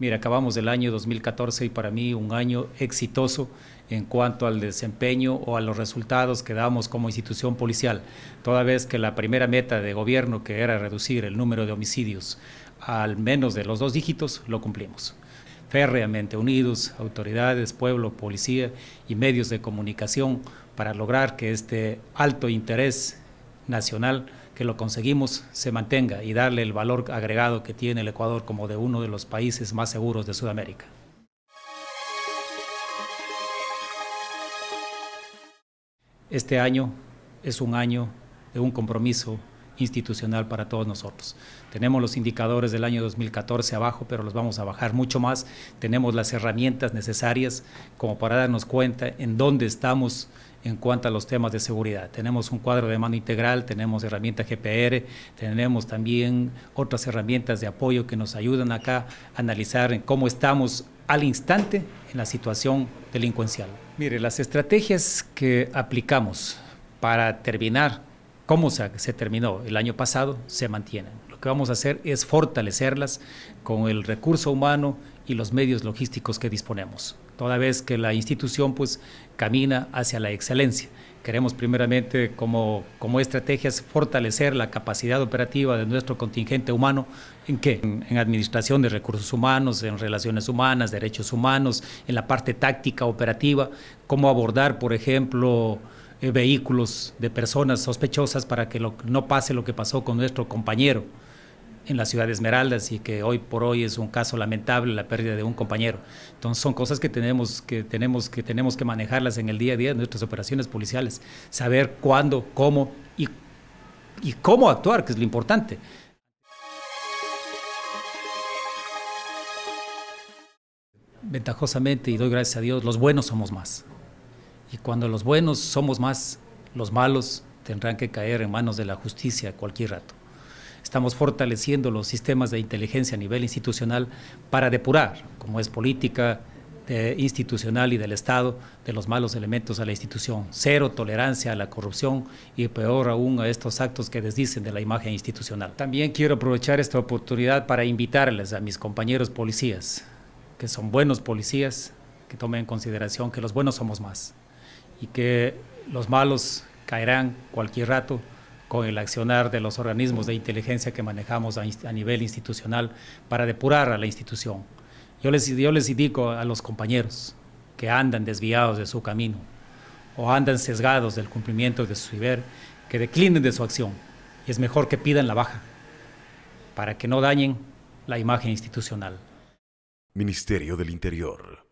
Mira, acabamos el año 2014 y para mí un año exitoso en cuanto al desempeño o a los resultados que damos como institución policial, toda vez que la primera meta de gobierno, que era reducir el número de homicidios al menos de los dos dígitos, lo cumplimos. Férreamente unidos, autoridades, pueblo, policía y medios de comunicación para lograr que este alto interés nacional que lo conseguimos se mantenga y darle el valor agregado que tiene el Ecuador como de uno de los países más seguros de Sudamérica. Este año es un año de un compromiso institucional para todos nosotros. Tenemos los indicadores del año 2014 abajo, pero los vamos a bajar mucho más. Tenemos las herramientas necesarias como para darnos cuenta en dónde estamos en cuanto a los temas de seguridad. Tenemos un cuadro de mano integral, tenemos herramientas GPR, tenemos también otras herramientas de apoyo que nos ayudan acá a analizar cómo estamos al instante en la situación delincuencial. Mire, las estrategias que aplicamos para terminar cómo se terminó el año pasado se mantienen. Lo que vamos a hacer es fortalecerlas con el recurso humano y los medios logísticos que disponemos toda vez que la institución pues camina hacia la excelencia. Queremos primeramente como, como estrategias fortalecer la capacidad operativa de nuestro contingente humano en qué? En, administración de recursos humanos, en relaciones humanas, derechos humanos, en la parte táctica operativa, cómo abordar, por ejemplo, eh, vehículos de personas sospechosas para que no pase lo que pasó con nuestro compañero en la ciudad de Esmeraldas y que hoy por hoy es un caso lamentable la pérdida de un compañero. Entonces son cosas que tenemos que, tenemos, que, tenemos que manejarlas en el día a día de nuestras operaciones policiales, saber cuándo, cómo y, y cómo actuar, que es lo importante. Ventajosamente, y doy gracias a Dios, los buenos somos más. Y cuando los buenos somos más, los malos tendrán que caer en manos de la justicia cualquier rato. Estamos fortaleciendo los sistemas de inteligencia a nivel institucional para depurar, como es política institucional y del Estado, de los malos elementos a la institución. Cero tolerancia a la corrupción y peor aún a estos actos que desdicen de la imagen institucional. También quiero aprovechar esta oportunidad para invitarles a mis compañeros policías, que son buenos policías, que tomen en consideración que los buenos somos más y que los malos caerán cualquier rato con el accionar de los organismos de inteligencia que manejamos a, nivel institucional para depurar a la institución. Yo les, yo les indico a los compañeros que andan desviados de su camino o andan sesgados del cumplimiento de su deber, que declinen de su acción. Y es mejor que pidan la baja para que no dañen la imagen institucional. Ministerio del Interior.